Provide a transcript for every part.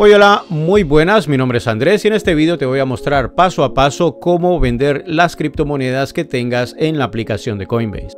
Hola, muy buenas, mi nombre es Andrés y en este vídeo te voy a mostrar paso a paso cómo vender las criptomonedas que tengas en la aplicación de Coinbase.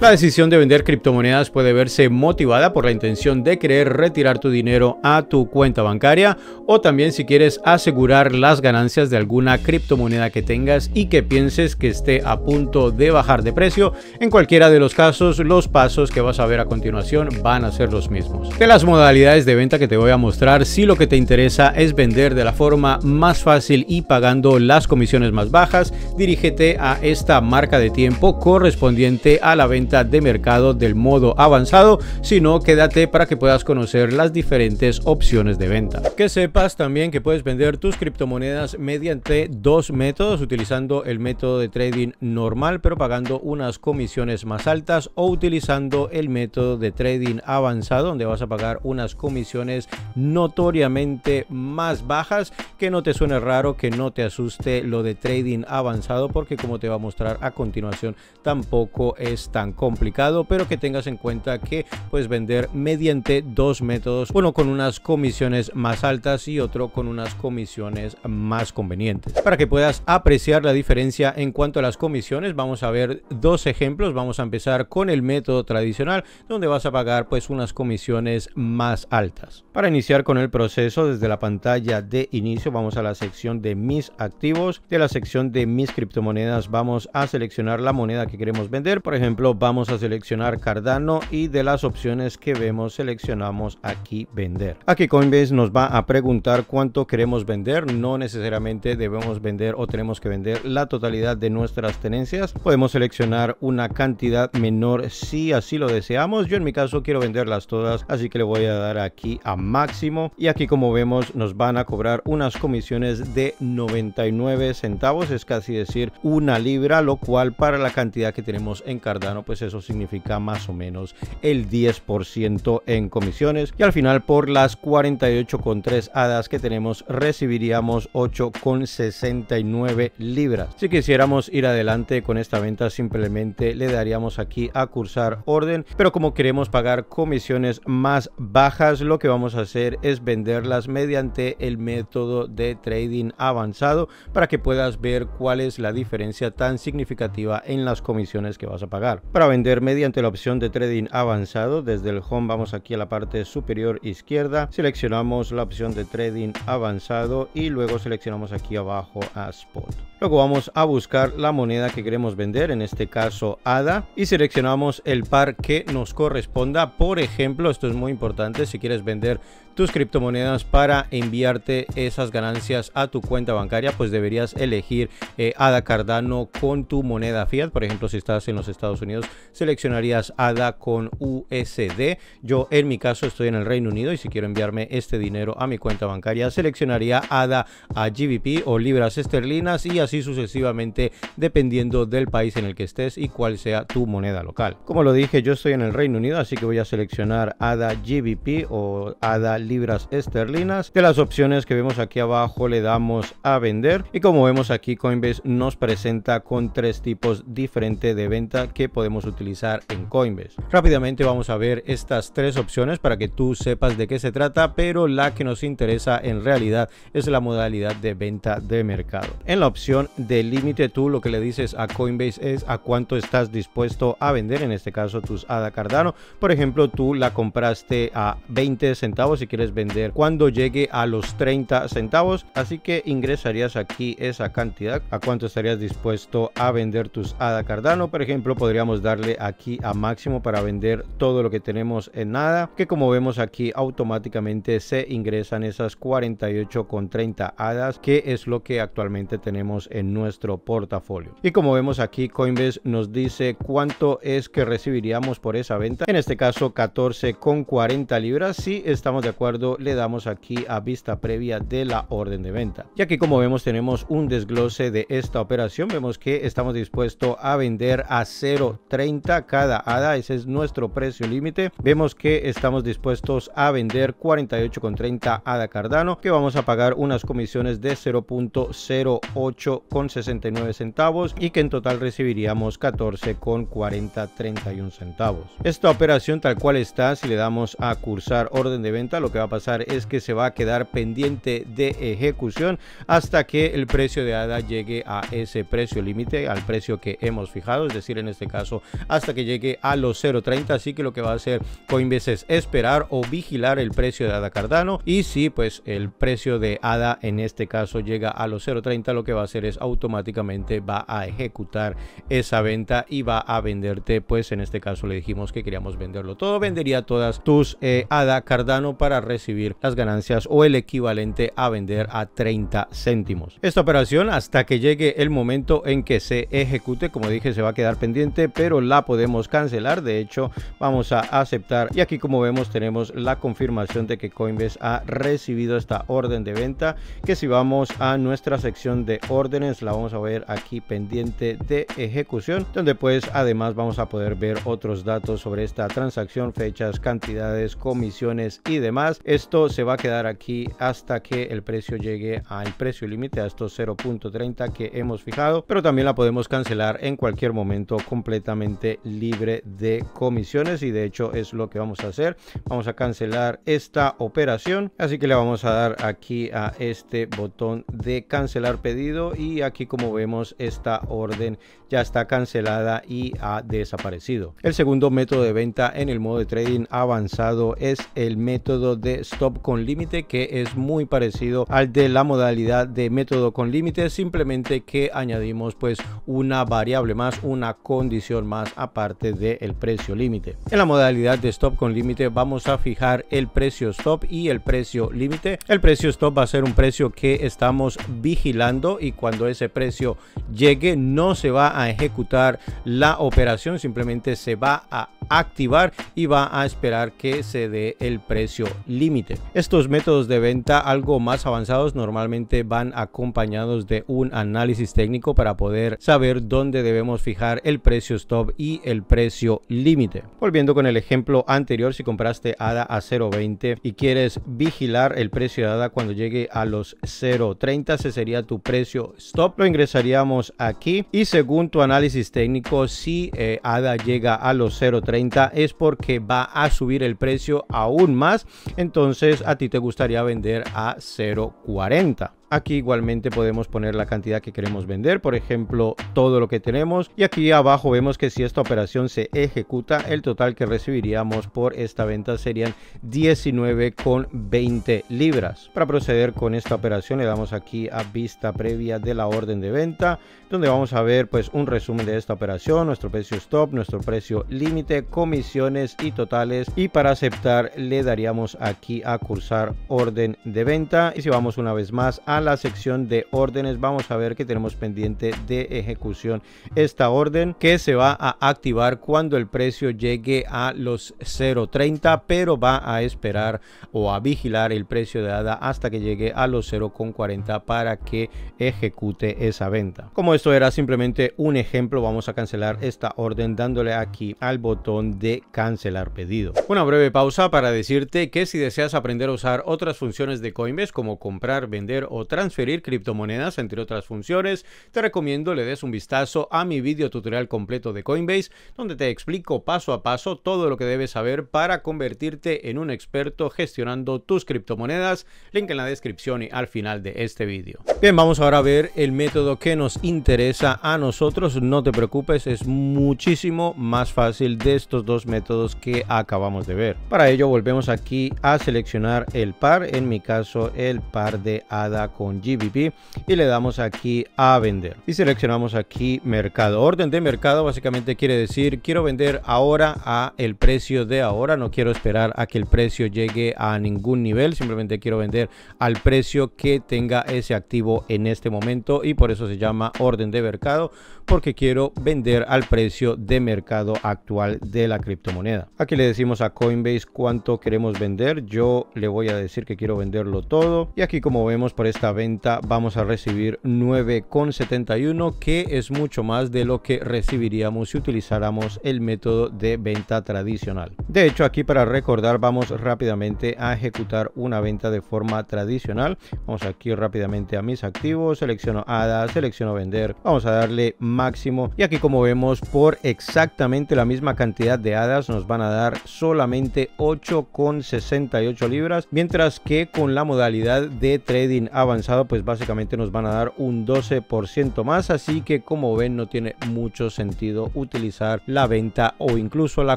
La decisión de vender criptomonedas puede verse motivada por la intención de querer retirar tu dinero a tu cuenta bancaria o también si quieres asegurar las ganancias de alguna criptomoneda que tengas y que pienses que esté a punto de bajar de precio. En cualquiera de los casos, los pasos que vas a ver a continuación van a ser los mismos. De las modalidades de venta que te voy a mostrar, si lo que te interesa es vender de la forma más fácil y pagando las comisiones más bajas, dirígete a esta marca de tiempo correspondiente a la venta venta de mercado del modo avanzado, sino quédate para que puedas conocer las diferentes opciones de venta. Que sepas también que puedes vender tus criptomonedas mediante dos métodos, utilizando el método de trading normal pero pagando unas comisiones más altas o utilizando el método de trading avanzado donde vas a pagar unas comisiones notoriamente más bajas que no te suene raro, que no te asuste lo de trading avanzado porque como te va a mostrar a continuación tampoco es tan complicado, pero que tengas en cuenta que puedes vender mediante dos métodos, uno con unas comisiones más altas y otro con unas comisiones más convenientes. Para que puedas apreciar la diferencia en cuanto a las comisiones, vamos a ver dos ejemplos. Vamos a empezar con el método tradicional, donde vas a pagar pues unas comisiones más altas. Para iniciar con el proceso, desde la pantalla de inicio vamos a la sección de mis activos. De la sección de mis criptomonedas vamos a seleccionar la moneda que queremos vender. Por ejemplo, vamos a seleccionar Cardano y de las opciones que vemos seleccionamos aquí vender. Aquí Coinbase nos va a preguntar cuánto queremos vender. No necesariamente debemos vender o tenemos que vender la totalidad de nuestras tenencias. Podemos seleccionar una cantidad menor si así lo deseamos. Yo en mi caso quiero venderlas todas, así que le voy a dar aquí a máximo. Y aquí como vemos nos van a cobrar unas comisiones de 99 centavos. Es casi decir una libra, lo cual para la cantidad que tenemos en Cardano pues eso significa más o menos el 10% en comisiones. Y al final por las 48,3 hadas que tenemos recibiríamos 8,69 libras. Si quisiéramos ir adelante con esta venta simplemente le daríamos aquí a cursar orden, pero como queremos pagar comisiones más bajas, lo que vamos a hacer es venderlas mediante el método de trading avanzado para que puedas ver cuál es la diferencia tan significativa en las comisiones que vas a pagar. Para vender mediante la opción de trading avanzado, desde el home vamos aquí a la parte superior izquierda, seleccionamos la opción de trading avanzado y luego seleccionamos aquí abajo a spot. Luego vamos a buscar la moneda que queremos vender, en este caso ADA, y seleccionamos el par que nos corresponda. Por ejemplo, esto es muy importante si quieres vender tus criptomonedas para enviarte esas ganancias a tu cuenta bancaria, pues deberías elegir eh, ADA Cardano con tu moneda fiat. Por ejemplo, si estás en los Estados Unidos, seleccionarías ADA con USD. Yo en mi caso estoy en el Reino Unido y si quiero enviarme este dinero a mi cuenta bancaria, seleccionaría ADA a GBP o libras esterlinas y así sucesivamente dependiendo del país en el que estés y cuál sea tu moneda local. Como lo dije, yo estoy en el Reino Unido, así que voy a seleccionar ADA GBP o ADA Libras Esterlinas. De las opciones que vemos aquí abajo le damos a vender y como vemos aquí Coinbase nos presenta con tres tipos diferentes de venta que podemos utilizar en Coinbase. Rápidamente vamos a ver estas tres opciones para que tú sepas de qué se trata, pero la que nos interesa en realidad es la modalidad de venta de mercado. En la opción de del límite, tú lo que le dices a Coinbase es a cuánto estás dispuesto a vender, en este caso tus ADA Cardano. Por ejemplo, tú la compraste a 20 centavos y quieres vender cuando llegue a los 30 centavos. Así que ingresarías aquí esa cantidad, a cuánto estarías dispuesto a vender tus ADA Cardano. Por ejemplo, podríamos darle aquí a máximo para vender todo lo que tenemos en nada, que como vemos aquí automáticamente se ingresan esas 48 con 30 hadas, que es lo que actualmente tenemos en nuestro portafolio. Y como vemos aquí, Coinbase nos dice cuánto es que recibiríamos por esa venta. En este caso, 14,40 libras. Si estamos de acuerdo, le damos aquí a vista previa de la orden de venta. Y aquí, como vemos, tenemos un desglose de esta operación. Vemos que estamos dispuestos a vender a 0.30 cada ADA. Ese es nuestro precio límite. Vemos que estamos dispuestos a vender 48,30 ADA Cardano, que vamos a pagar unas comisiones de 0.08 con 69 centavos y que en total recibiríamos 31 centavos. Esta operación tal cual está, si le damos a cursar orden de venta, lo que va a pasar es que se va a quedar pendiente de ejecución hasta que el precio de ADA llegue a ese precio límite, al precio que hemos fijado, es decir, en este caso hasta que llegue a los 0.30, así que lo que va a hacer Coinbase es esperar o vigilar el precio de ADA Cardano y si pues el precio de ADA en este caso llega a los 0.30, lo que va a hacer automáticamente va a ejecutar esa venta y va a venderte pues en este caso le dijimos que queríamos venderlo todo vendería todas tus eh, ADA Cardano para recibir las ganancias o el equivalente a vender a 30 céntimos esta operación hasta que llegue el momento en que se ejecute como dije se va a quedar pendiente pero la podemos cancelar de hecho vamos a aceptar y aquí como vemos tenemos la confirmación de que Coinbase ha recibido esta orden de venta que si vamos a nuestra sección de orden la vamos a ver aquí pendiente de ejecución donde pues además vamos a poder ver otros datos sobre esta transacción fechas cantidades comisiones y demás esto se va a quedar aquí hasta que el precio llegue al precio límite a estos 0.30 que hemos fijado pero también la podemos cancelar en cualquier momento completamente libre de comisiones y de hecho es lo que vamos a hacer vamos a cancelar esta operación así que le vamos a dar aquí a este botón de cancelar pedido y aquí como vemos esta orden ya está cancelada y ha desaparecido. El segundo método de venta en el modo de trading avanzado es el método de stop con límite que es muy parecido al de la modalidad de método con límite simplemente que añadimos pues una variable más una condición más aparte del precio límite. En la modalidad de stop con límite vamos a fijar el precio stop y el precio límite. El precio stop va a ser un precio que estamos vigilando y cuando cuando ese precio llegue no se va a ejecutar la operación, simplemente se va a activar y va a esperar que se dé el precio límite. Estos métodos de venta algo más avanzados normalmente van acompañados de un análisis técnico para poder saber dónde debemos fijar el precio stop y el precio límite. Volviendo con el ejemplo anterior, si compraste ADA a 0.20 y quieres vigilar el precio de ADA cuando llegue a los 0.30, ese sería tu precio stop. Lo ingresaríamos aquí y según tu análisis técnico, si eh, ADA llega a los 0.30, es porque va a subir el precio aún más. Entonces a ti te gustaría vender a 0.40. Aquí igualmente podemos poner la cantidad que queremos vender, por ejemplo, todo lo que tenemos. Y aquí abajo vemos que si esta operación se ejecuta, el total que recibiríamos por esta venta serían 19,20 libras. Para proceder con esta operación le damos aquí a vista previa de la orden de venta, donde vamos a ver pues un resumen de esta operación, nuestro precio stop, nuestro precio límite, comisiones y totales. Y para aceptar le daríamos aquí a cursar orden de venta. Y si vamos una vez más a la sección de órdenes. Vamos a ver que tenemos pendiente de ejecución esta orden que se va a activar cuando el precio llegue a los 0.30, pero va a esperar o a vigilar el precio de ADA hasta que llegue a los 0.40 para que ejecute esa venta. Como esto era simplemente un ejemplo, vamos a cancelar esta orden dándole aquí al botón de cancelar pedido. Una breve pausa para decirte que si deseas aprender a usar otras funciones de Coinbase como comprar, vender o transferir criptomonedas, entre otras funciones, te recomiendo le des un vistazo a mi video tutorial completo de Coinbase, donde te explico paso a paso todo lo que debes saber para convertirte en un experto gestionando tus criptomonedas. Link en la descripción y al final de este vídeo. Bien, vamos ahora a ver el método que nos interesa a nosotros. No te preocupes, es muchísimo más fácil de estos dos métodos que acabamos de ver. Para ello volvemos aquí a seleccionar el par, en mi caso el par de ADA con GBP y le damos aquí a vender. Y seleccionamos aquí mercado. Orden de mercado básicamente quiere decir quiero vender ahora a el precio de ahora. No quiero esperar a que el precio llegue a ningún nivel. Simplemente quiero vender al precio que tenga ese activo en este momento y por eso se llama orden de mercado porque quiero vender al precio de mercado actual de la criptomoneda. Aquí le decimos a Coinbase cuánto queremos vender. Yo le voy a decir que quiero venderlo todo y aquí como vemos por esta venta vamos a recibir 9,71 que es mucho más de lo que recibiríamos si utilizáramos el método de venta tradicional. De hecho aquí para recordar vamos rápidamente a ejecutar una venta de forma tradicional. Vamos aquí rápidamente a mis activos, selecciono hadas, selecciono vender, vamos a darle máximo y aquí como vemos por exactamente la misma cantidad de hadas nos van a dar solamente 8,68 libras mientras que con la modalidad de trading avanzado avanzado, pues básicamente nos van a dar un 12% más. Así que como ven, no tiene mucho sentido utilizar la venta o incluso la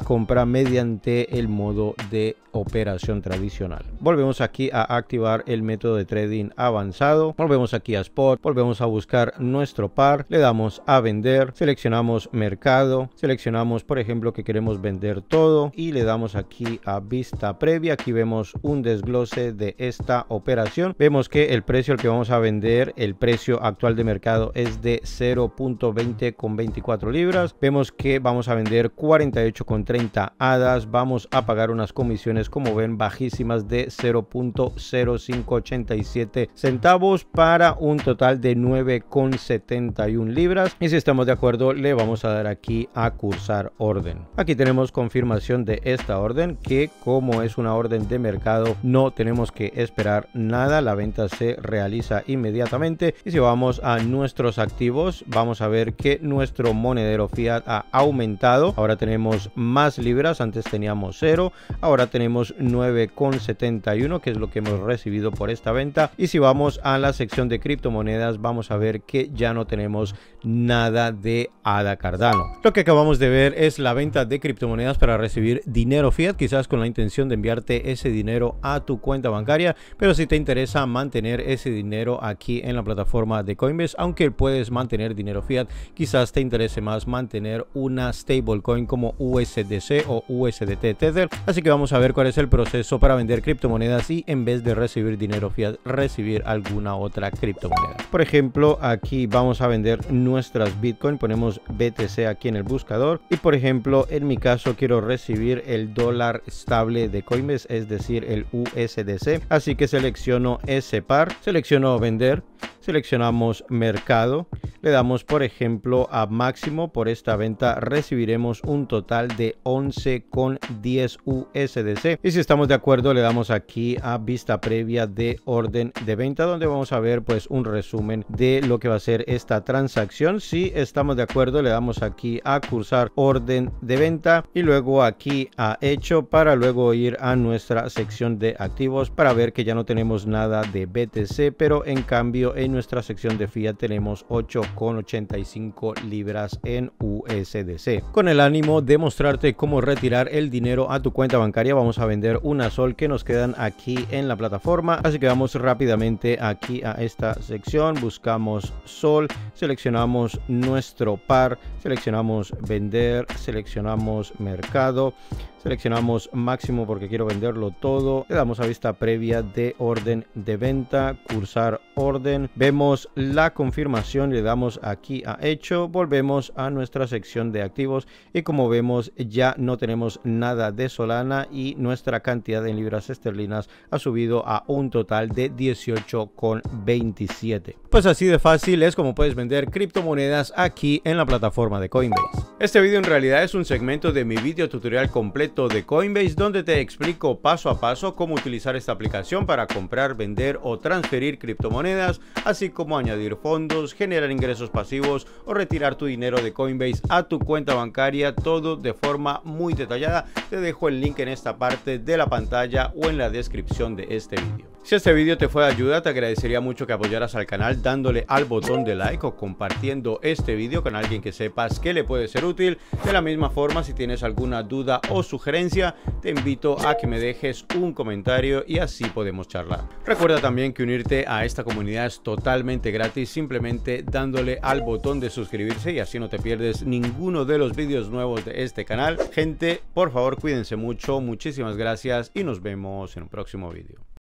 compra mediante el modo de operación tradicional. Volvemos aquí a activar el método de trading avanzado. Volvemos aquí a Spot. Volvemos a buscar nuestro par. Le damos a vender. Seleccionamos mercado. Seleccionamos, por ejemplo, que queremos vender todo. Y le damos aquí a vista previa. Aquí vemos un desglose de esta operación. Vemos que el precio el que vamos a vender, el precio actual de mercado es de 0.20 con 24 libras. Vemos que vamos a vender 48 con 30 hadas. Vamos a pagar unas comisiones, como ven, bajísimas de 0.0587 centavos para un total de 9,71 libras. Y si estamos de acuerdo, le vamos a dar aquí a cursar orden. Aquí tenemos confirmación de esta orden que como es una orden de mercado, no tenemos que esperar nada. La venta se realiza realiza inmediatamente. Y si vamos a nuestros activos, vamos a ver que nuestro monedero fiat ha aumentado. Ahora tenemos más libras, antes teníamos cero ahora tenemos 9,71, que es lo que hemos recibido por esta venta. Y si vamos a la sección de criptomonedas, vamos a ver que ya no tenemos nada de ADA Cardano. Lo que acabamos de ver es la venta de criptomonedas para recibir dinero fiat, quizás con la intención de enviarte ese dinero a tu cuenta bancaria, pero si te interesa mantener ese dinero aquí en la plataforma de Coinbase, aunque puedes mantener dinero fiat, quizás te interese más mantener una stablecoin como USDC o USDT Tether. Así que vamos a ver cuál es el proceso para vender criptomonedas y en vez de recibir dinero fiat, recibir alguna otra criptomoneda. Por ejemplo, aquí vamos a vender nuestras Bitcoin, ponemos BTC aquí en el buscador y por ejemplo, en mi caso quiero recibir el dólar estable de Coinbase, es decir, el USDC. Así que selecciono ese par, seleccionó vender, seleccionamos mercado le damos por ejemplo a máximo, por esta venta recibiremos un total de 11,10 USDC. Y si estamos de acuerdo le damos aquí a vista previa de orden de venta donde vamos a ver pues un resumen de lo que va a ser esta transacción. Si estamos de acuerdo le damos aquí a cursar orden de venta y luego aquí a hecho para luego ir a nuestra sección de activos para ver que ya no tenemos nada de BTC pero en cambio en nuestra sección de fia tenemos 8 con 85 libras en USDC. Con el ánimo de mostrarte cómo retirar el dinero a tu cuenta bancaria, vamos a vender una sol que nos quedan aquí en la plataforma. Así que vamos rápidamente aquí a esta sección, buscamos sol, seleccionamos nuestro par, seleccionamos vender, seleccionamos mercado, seleccionamos máximo porque quiero venderlo todo, le damos a vista previa de orden de venta, cursar orden, vemos la confirmación, le damos aquí ha hecho, volvemos a nuestra sección de activos y como vemos ya no tenemos nada de Solana y nuestra cantidad en libras esterlinas ha subido a un total de 18,27. Pues así de fácil es como puedes vender criptomonedas aquí en la plataforma de Coinbase. Este video en realidad es un segmento de mi video tutorial completo de Coinbase donde te explico paso a paso cómo utilizar esta aplicación para comprar, vender o transferir criptomonedas, así como añadir fondos, generar ingresos pasivos o retirar tu dinero de Coinbase a tu cuenta bancaria, todo de forma muy detallada. Te dejo el link en esta parte de la pantalla o en la descripción de este video. Si este video te fue de ayuda, te agradecería mucho que apoyaras al canal dándole al botón de like o compartiendo este video con alguien que sepas que le puede ser útil. De la misma forma, si tienes alguna duda o sugerencia, te invito a que me dejes un comentario y así podemos charlar. Recuerda también que unirte a esta comunidad es totalmente gratis, simplemente dándole al botón de suscribirse y así no te pierdes ninguno de los videos nuevos de este canal. Gente, por favor, cuídense mucho, muchísimas gracias y nos vemos en un próximo video.